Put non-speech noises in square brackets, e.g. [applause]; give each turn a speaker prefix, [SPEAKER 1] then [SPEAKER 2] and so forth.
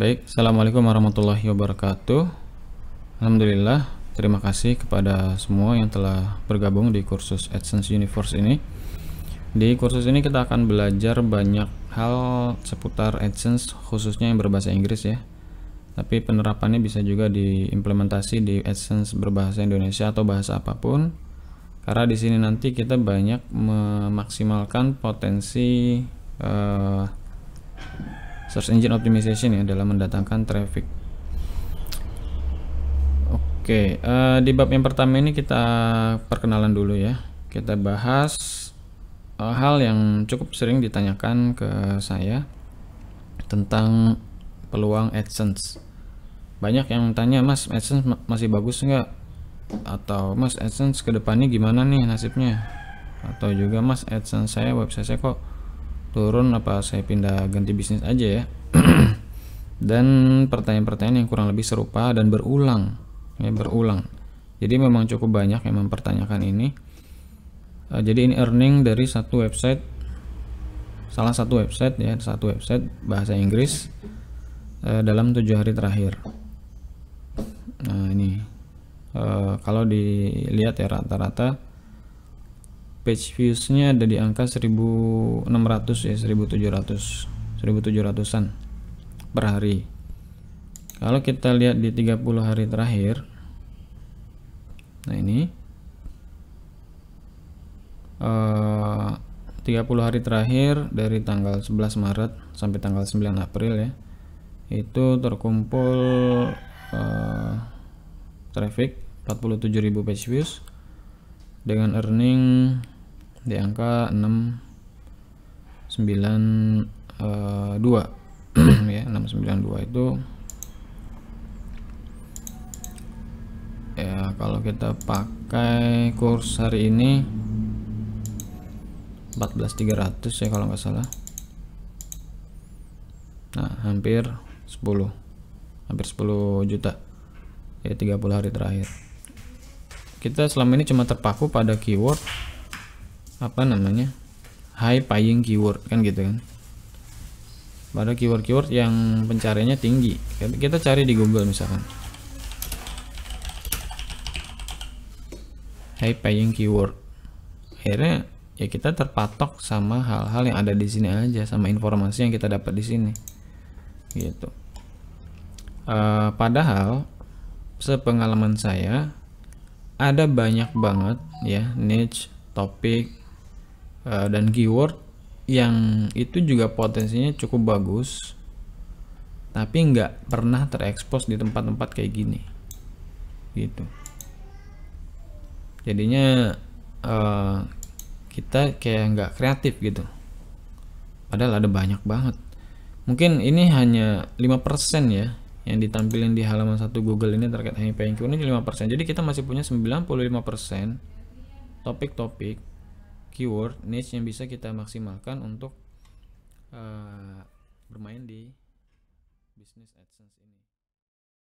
[SPEAKER 1] Baik, Assalamualaikum warahmatullahi wabarakatuh Alhamdulillah, terima kasih kepada semua yang telah bergabung di kursus AdSense Universe ini Di kursus ini kita akan belajar banyak hal seputar AdSense khususnya yang berbahasa Inggris ya Tapi penerapannya bisa juga diimplementasi di AdSense berbahasa Indonesia atau bahasa apapun karena di sini nanti kita banyak memaksimalkan potensi uh, search engine optimization ya dalam mendatangkan traffic oke uh, di bab yang pertama ini kita perkenalan dulu ya kita bahas uh, hal yang cukup sering ditanyakan ke saya tentang peluang AdSense banyak yang tanya mas AdSense masih bagus nggak atau mas AdSense kedepannya gimana nih nasibnya atau juga mas AdSense saya website saya kok turun apa saya pindah ganti bisnis aja ya [clears throat] dan pertanyaan-pertanyaan yang kurang lebih serupa dan berulang ya berulang jadi memang cukup banyak yang mempertanyakan ini uh, jadi ini earning dari satu website salah satu website ya satu website bahasa Inggris uh, dalam tujuh hari terakhir nah ini uh, kalau dilihat ya rata-rata page Views-nya ada di angka 1600 ya 1700 1700an per hari kalau kita lihat di 30 hari terakhir nah ini eh, uh, 30 hari terakhir dari tanggal 11 Maret sampai tanggal 9 April ya itu terkumpul uh, traffic 47.000 page views dengan earning di angka 692 uh, eh, [clears throat] ya 692 itu ya kalau kita pakai kurs hari ini 14300 ya kalau nggak salah nah hampir 10 hampir 10 juta ya 30 hari terakhir kita selama ini cuma terpaku pada keyword apa namanya high paying keyword kan gitu kan pada keyword-keyword yang pencariannya tinggi kita cari di Google misalkan high paying keyword akhirnya ya kita terpatok sama hal-hal yang ada di sini aja sama informasi yang kita dapat di sini gitu e, padahal sepengalaman saya ada banyak banget ya niche topik Eh, dan keyword yang itu juga potensinya cukup bagus tapi nggak pernah terekspos di tempat-tempat kayak gini gitu jadinya uh, kita kayak nggak kreatif gitu padahal ada banyak banget mungkin ini hanya 5% ya yang ditampilin di halaman satu Google ini terkait HP ini 5% jadi kita masih punya 95% topik-topik keyword niche yang bisa kita maksimalkan untuk uh, bermain di bisnis AdSense ini.